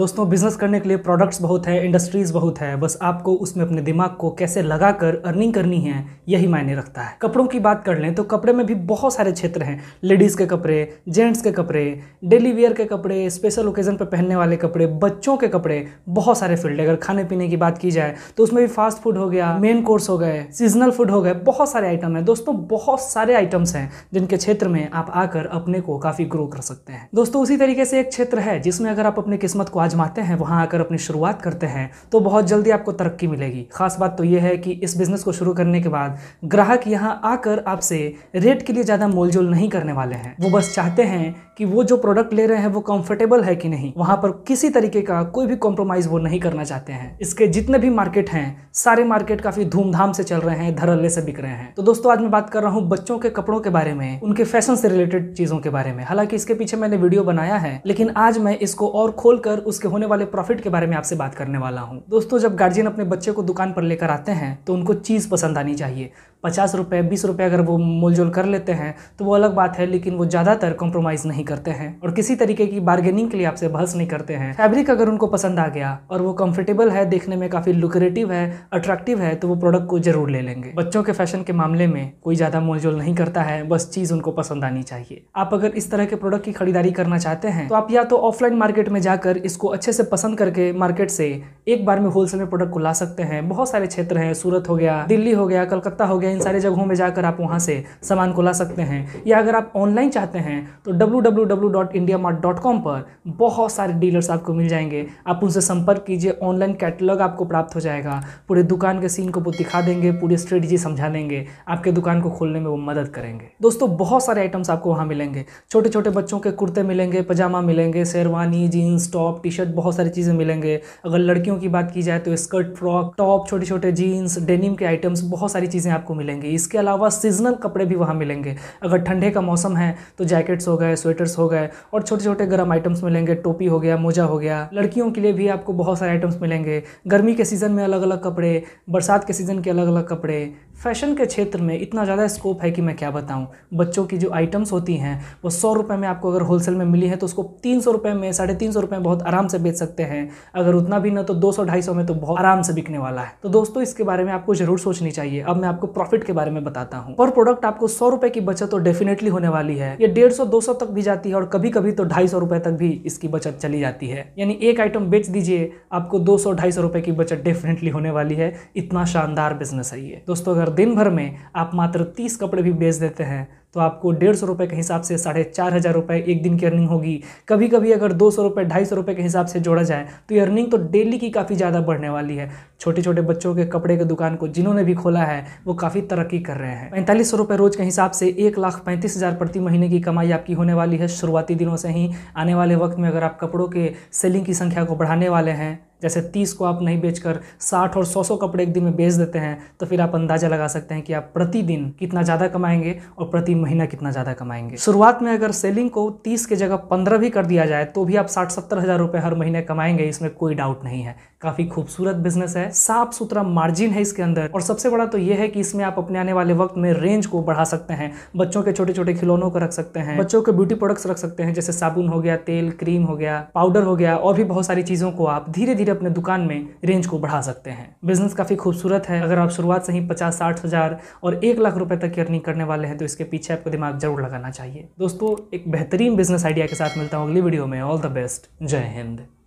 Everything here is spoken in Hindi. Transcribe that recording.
दोस्तों बिजनेस करने के लिए प्रोडक्ट्स बहुत है इंडस्ट्रीज़ बहुत है बस आपको उसमें अपने दिमाग को कैसे लगाकर अर्निंग करनी है यही मायने रखता है कपड़ों की बात कर लें तो कपड़े में भी बहुत सारे क्षेत्र हैं लेडीज़ के कपड़े जेंट्स के कपड़े डेली वेयर के कपड़े स्पेशल ओकेज़न पर पहनने वाले कपड़े बच्चों के कपड़े बहुत सारे फील्ड है अगर खाने पीने की बात की जाए तो उसमें भी फास्ट फूड हो गया मेन कोर्स हो गए सीजनल फूड हो गए बहुत सारे आइटम हैं दोस्तों बहुत सारे आइटम्स हैं जिनके क्षेत्र में आप आकर अपने को काफ़ी ग्रो कर सकते हैं दोस्तों उसी तरीके से एक क्षेत्र है जिसमें अगर आप अपनी किस्मत को आज आजमाते हैं वहाँ आकर अपनी शुरुआत करते हैं तो बहुत जल्दी आपको तरक्की मिलेगी खास बात तो यह है कि इस बिज़नेस को शुरू करने के बाद ग्राहक यहाँ आकर आपसे रेट के लिए ज़्यादा मोलजोल नहीं करने वाले हैं वो बस चाहते हैं कि वो जो प्रोडक्ट ले रहे हैं वो कंफर्टेबल है कि नहीं वहाँ पर किसी तरीके का कोई भी कॉम्प्रोमाइज़ वो नहीं करना चाहते हैं इसके जितने भी मार्केट हैं सारे मार्केट काफ़ी धूमधाम से चल रहे हैं धरल्ले से बिक रहे हैं तो दोस्तों आज मैं बात कर रहा हूँ बच्चों के कपड़ों के बारे में उनके फैशन से रिलेटेड चीज़ों के बारे में हालांकि इसके पीछे मैंने वीडियो बनाया है लेकिन आज मैं इसको और खोल उसके होने वाले प्रॉफिट के बारे में आपसे बात करने वाला हूँ दोस्तों जब गार्जियन अपने बच्चे को दुकान पर लेकर आते हैं तो उनको चीज़ पसंद आनी चाहिए पचास रुपये बीस रुपये अगर वो मोलजोल कर लेते हैं तो वो अलग बात है लेकिन वो ज़्यादातर कॉम्प्रोमाइज़ नहीं करते हैं और किसी तरीके की बार्गेनिंग के लिए आपसे बहस नहीं करते हैं फैब्रिक अगर उनको पसंद आ गया और वो कंफर्टेबल है देखने में काफ़ी लुक्रेटिव है अट्रैक्टिव है तो वो प्रोडक्ट को ज़रूर ले लेंगे बच्चों के फैशन के मामले में कोई ज़्यादा मोलजोल नहीं करता है बस चीज़ उनको पसंद आनी चाहिए आप अगर इस तरह के प्रोडक्ट की खरीदारी करना चाहते हैं तो आप या तो ऑफलाइन मार्केट में जाकर इसको अच्छे से पसंद करके मार्केट से एक बार में होलसेल में प्रोडक्ट को ला सकते हैं बहुत सारे क्षेत्र हैं सूरत हो गया दिल्ली हो गया कलकत्ता हो गया हैं इन सारे जगहों में जाकर आप वहाँ से सामान को ला सकते हैं या अगर आप ऑनलाइन चाहते हैं तो www.indiamart.com पर बहुत सारे डीलर्स आपको मिल जाएंगे आप उनसे संपर्क कीजिए ऑनलाइन कैटलॉग आपको प्राप्त हो जाएगा पूरे दुकान के सीन को दिखा देंगे पूरी स्ट्रेटजी समझा देंगे आपके दुकान को खोलने में वो मदद करेंगे दोस्तों बहुत सारे आइटम्स आपको वहाँ मिलेंगे छोटे छोटे बच्चों के कुर्ते मिलेंगे पजामा मिलेंगे शेरवानी जीन्स टॉप टी शर्ट बहुत सारी चीज़ें मिलेंगे अगर लड़कियों की बात की जाए तो स्कर्ट फ्रॉक टॉप छोटे छोटे जीन्स डेनिम के आइटम्स बहुत सारी चीज़ें आपको मिलेंगे इसके अलावा सीजनल कपड़े भी वहाँ मिलेंगे अगर ठंडे का मौसम है तो जैकेट्स हो गए स्वेटर्स हो गए और छोटे छोटे गर्म आइटम्स मिलेंगे टोपी हो गया मोजा हो गया लड़कियों के लिए भी आपको बहुत सारे आइटम्स मिलेंगे गर्मी के सीज़न में अलग अलग कपड़े बरसात के सीज़न के अलग अलग कपड़े फैशन के क्षेत्र में इतना ज़्यादा स्कोप है कि मैं क्या बताऊँ बच्चों की जो आइटम्स होती हैं वो सौ रुपये में आपको अगर होलसेल में मिली है तो उसको तीन सौ रुपये में साढ़े तीन सौ रुपये में बहुत आराम से बेच सकते हैं अगर उतना भी ना तो दो सौ ढाई सौ में तो बहुत आराम से बिकने वाला है तो दोस्तों इसके बारे में आपको ज़रूर सोचनी चाहिए अब मैं आपको प्रॉफिट के बारे में बताता हूँ पर प्रोडक्ट आपको सौ रुपए की बचत तो डेफिनेटली होने वाली है ये डेढ़ सौ दो सौ तक भी जाती है और कभी कभी तो ढाई सौ रुपए तक भी इसकी बचत चली जाती है यानी एक आइटम बेच दीजिए आपको दो सौ ढाई सौ रुपए की बचत डेफिनेटली होने वाली है इतना शानदार बिजनेस है ये दोस्तों अगर दिन भर में आप मात्र तीस कपड़े भी बेच देते हैं तो आपको डेढ़ सौ रुपये के हिसाब से साढ़े चार हज़ार रुपये एक दिन की अर्निंग होगी कभी कभी अगर दो सौ रुपये ढाई सौ रुपये के हिसाब से जोड़ा जाए तो ये अर्निंग तो डेली की काफ़ी ज़्यादा बढ़ने वाली है छोटे छोटे बच्चों के कपड़े के दुकान को जिन्होंने भी खोला है वो काफ़ी तरक्की कर रहे हैं पैंतालीस सौ रुपये रोज़ के हिसाब से एक लाख पैंतीस हज़ार प्रति महीने की कमाई आपकी होने वाली है शुरुआती दिनों से ही आने वाले वक्त में अगर आप कपड़ों के सेलिंग की संख्या को बढ़ाने वाले हैं जैसे तीस को आप नहीं बेचकर साठ और सौ सौ कपड़े एक दिन में बेच देते हैं तो फिर आप अंदाज़ा लगा सकते हैं कि आप प्रतिदिन कितना ज़्यादा कमाएंगे और प्रति महीना कितना ज़्यादा कमाएंगे शुरुआत में अगर सेलिंग को तीस के जगह पंद्रह भी कर दिया जाए तो भी आप साठ सत्तर हज़ार रुपये हर महीने कमाएंगे इसमें कोई डाउट नहीं है काफ़ी खूबसूरत बिजनेस है साफ सुथरा मार्जिन है इसके अंदर और सबसे बड़ा तो यह है कि इसमें आप अपने आने वाले वक्त में रेंज को बढ़ा सकते हैं बच्चों के छोटे छोटे खिलौनों को रख सकते हैं बच्चों के ब्यूटी प्रोडक्ट्स रख सकते हैं जैसे साबुन हो गया तेल क्रीम हो गया पाउडर हो गया और भी बहुत सारी चीज़ों को आप धीरे धीरे धीरे अपने दुकान में रेंज को बढ़ा सकते हैं बिजनेस काफ़ी खूबसूरत है अगर आप शुरुआत से ही पचास साठ हज़ार और एक लाख रुपए तक की अर्निंग करने वाले हैं तो इसके पीछे आपको दिमाग जरूर लगाना चाहिए दोस्तों एक बेहतरीन बिजनेस आइडिया के साथ मिलता हूँ अगली वीडियो में ऑल द बेस्ट जय हिंद